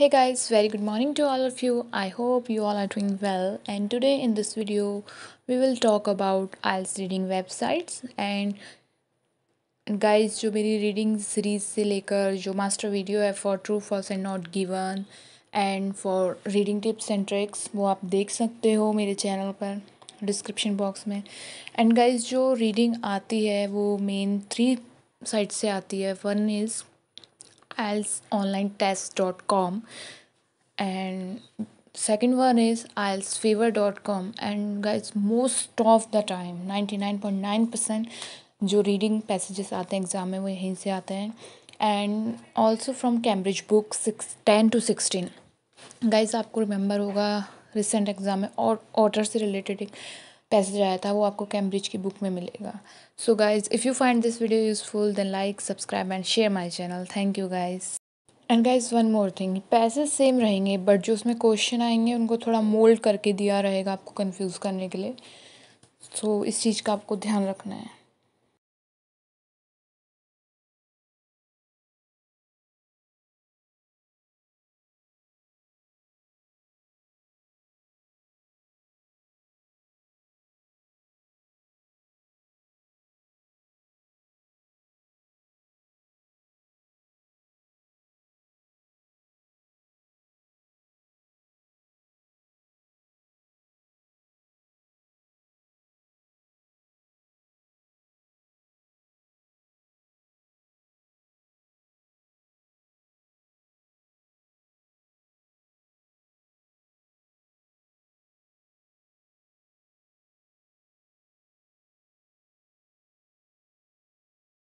hey guys very good morning to all of you i hope you all are doing well and today in this video we will talk about ielts reading websites and guys जो मेरी reading series से लेकर जो master video है for true false and not given and for reading tips and tricks वो आप देख सकते हो मेरे चैनल पर डिस्क्रिप्शन बॉक्स में एंड गाइज जो रीडिंग आती है वो मेन थ्री साइट से आती है one is IELTS onlinetest.com and second one is IELTSfavor.com and guys most of the time 99.9% जो रीडिंग पैसेजेस आते हैं एग्ज़ाम में वो यहीं से आते हैं and also from Cambridge book six ten to sixteen guys आपको रिमेंबर होगा रिसेंट एग्ज़ाम में और ऑर्डर से रिलेटेड एक पैसेज आया था वो आपको कैम्ब्रिज की बुक में मिलेगा so guys if you find this video useful then like subscribe and share my channel thank you guys and guys one more thing पैसे सेम रहेंगे बट जो उसमें क्वेश्चन आएंगे उनको थोड़ा मोल्ड करके दिया रहेगा आपको कन्फ्यूज़ करने के लिए सो so, इस चीज़ का आपको ध्यान रखना है